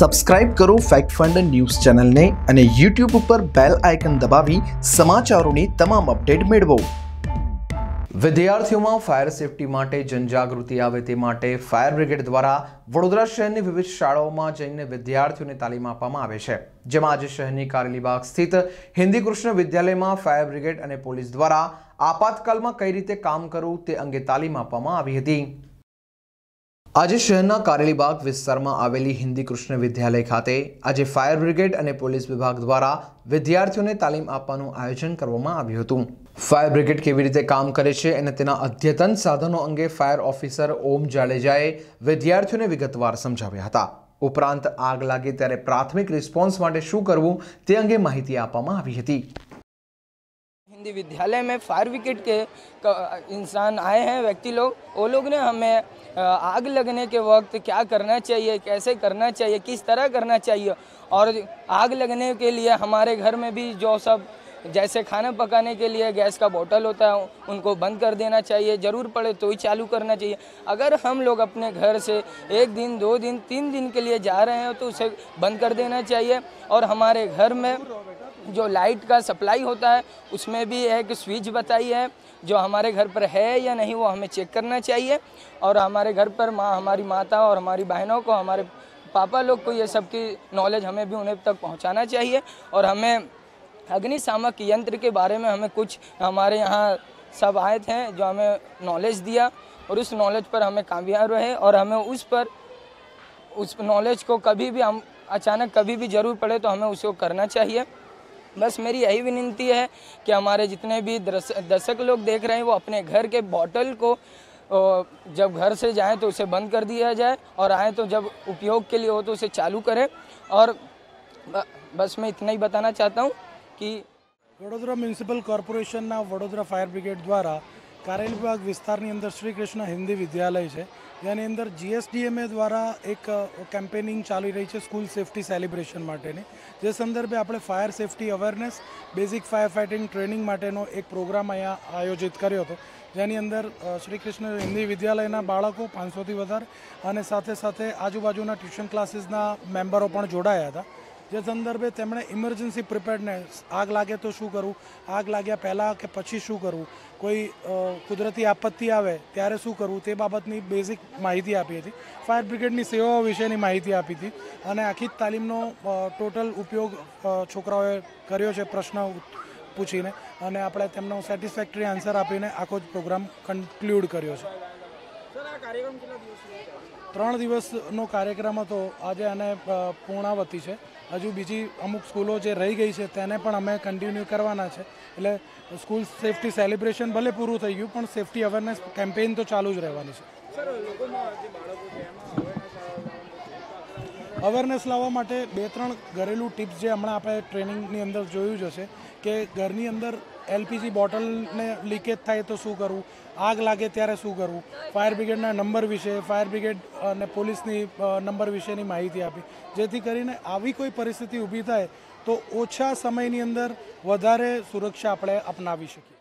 Subscribe કરો fact fund news ચેનલને અને યુટ્યુબ ઉપર બેલ આઇકન દબાવી સમાચારોની તમામ અપડેટ મેળવો વિદ્યાર્થીઓમાં ફાયર સેફટી માટે જનજાગૃતિ આવે તે માટે ફાયર બ્રિગેડ દ્વારા વડોદરા શહેરની વિવિધ શાળાઓમાં જઈને વિદ્યાર્થીઓને તાલીમ આપવામાં આવે છે જેમાં આજે શહેરની કારેલીબાગ સ્થિત હિન્દી કૃષ્ણ વિદ્યાલયમાં ફાયર બ્રિગેડ અને પોલીસ દ્વારા આપાતકાલમાં કઈ રીતે કામ કરવું તે અંગે તાલીમ આપવામાં આવી હતી આજે શહેરના કારેલીબાગ વિસ્તારમાં આવેલી હિન્દી કૃષ્ણ વિદ્યાલય ખાતે આજે ફાયર બ્રિગેડ અને પોલીસ વિભાગ દ્વારા વિદ્યાર્થીઓને તાલીમ આપવાનું આયોજન કરવામાં આવ્યું હતું ફાયર બ્રિગેડ કેવી રીતે કામ કરે છે અને તેના અદ્યતન સાધનો અંગે ફાયર ઓફિસર ઓમ જાડેજાએ વિદ્યાર્થીઓને વિગતવાર સમજાવ્યા હતા ઉપરાંત આગ લાગે ત્યારે પ્રાથમિક રિસ્પોન્સ માટે શું કરવું તે અંગે માહિતી આપવામાં આવી હતી हिंदी विद्यालय में फायर विकेट के इंसान आए हैं व्यक्ति लोग वो लोग ने हमें आग लगने के वक्त क्या करना चाहिए कैसे करना चाहिए किस तरह करना चाहिए और आग लगने के लिए हमारे घर में भी जो सब जैसे खाना पकाने के लिए गैस का बोतल होता है उनको बंद कर देना चाहिए ज़रूर पड़े तो ही चालू करना चाहिए अगर हम लोग अपने घर से एक दिन दो दिन तीन दिन के लिए जा रहे हैं तो उसे बंद कर देना चाहिए और हमारे घर में जो लाइट का सप्लाई होता है उसमें भी एक स्विच बताई है जो हमारे घर पर है या नहीं वो हमें चेक करना चाहिए और हमारे घर पर माँ हमारी माता और हमारी बहनों को हमारे पापा लोग को ये सब की नॉलेज हमें भी उन्हें तक पहुँचाना चाहिए और हमें अग्निशामक यंत्र के बारे में हमें कुछ हमारे यहाँ सब आए थे जो हमें नॉलेज दिया और उस नॉलेज पर हमें कामयाब रहे और हमें उस पर उस नॉलेज को कभी भी हम अचानक कभी भी ज़रूर पड़े तो हमें उसको करना चाहिए बस मेरी यही विनती है कि हमारे जितने भी दर्शक लोग देख रहे हैं वो अपने घर के बॉटल को जब घर से जाएं तो उसे बंद कर दिया जाए और आए तो जब उपयोग के लिए हो तो उसे चालू करें और बस मैं इतना ही बताना चाहता हूँ कि વડોદરા कॉरपोरेशन કોર્પોરેશનના वडोदरा फायर ब्रिगेड द्वारा કરેલબાગ વિસ્તારની અંદર શ્રી કૃષ્ણ હિન્દી વિદ્યાલય છે. જેની અંદર જીએસડીએમએ દ્વારા એક કેમ્પેઇનિંગ ચાલી રહી છે સ્કૂલ સેફ્ટી સેલિબ્રેશન માટે. જે સંદર્ભે આપણે fire safety awareness basic fire fighting training માટેનો એક પ્રોગ્રામ અહીંયા આયોજિત કર્યો હતો. જેની અંદર શ્રી કૃષ્ણ હિન્દી વિદ્યાલયના બાળકો 500 થી વધારે અને સાથે સાથે આજુબાજુના ટ્યુશન ક્લાસિસના મેમ્બરો પણ જોડાયા હતા. જે સંદર્ભે તેમણે ઇમરજન્સી પ્રિપેર્ડનેસ આગ લાગે તો શું કરવું આગ લાગ્યા પહેલાં કે પછી શું કરવું કોઈ કુદરતી આપત્તિ આવે ત્યારે શું કરવું તે બાબતની બેઝિક માહિતી આપી હતી ફાયર બ્રિગેડની સેવાઓ વિશેની માહિતી આપી હતી અને આખી તાલીમનો ટોટલ ઉપયોગ છોકરાઓએ કર્યો છે પ્રશ્ન પૂછીને અને આપણે તેમનો સેટિસ્ફેક્ટરી આન્સર આપીને આખો જ પ્રોગ્રામ કન્ક્લુડ કર્યો છે ત્રણ દિવસનો કાર્યક્રમ હતો આજે અને પૂર્ણાવતી છે હજુ બીજી અમુક સ્કૂલો જે રહી ગઈ છે તેને પણ અમે કન્ટિન્યુ કરવાના છે એટલે સ્કૂલ સેફટી સેલિબ્રેશન ભલે પૂરું થઈ ગયું પણ સેફટી અવેરનેસ કેમ્પેઇન તો ચાલુ જ રહેવાની છે અવેરનેસ લાવવા માટે બે ત્રણ ઘરેલુ ટિપ્સ જે હમણાં આપણે ટ્રેનિંગની અંદર જોયું જ હશે કે ઘરની અંદર એલપીજી બોટલને લીકેજ થાય તો શું કરવું આગ લાગે ત્યારે શું કરવું ફાયર બ્રિગેડના નંબર વિશે ફાયર બ્રિગેડ અને પોલીસની નંબર વિશેની માહિતી આપી જેથી કરીને આવી કોઈ પરિસ્થિતિ ઊભી થાય તો ઓછા સમયની અંદર વધારે સુરક્ષા આપણે અપનાવી શકીએ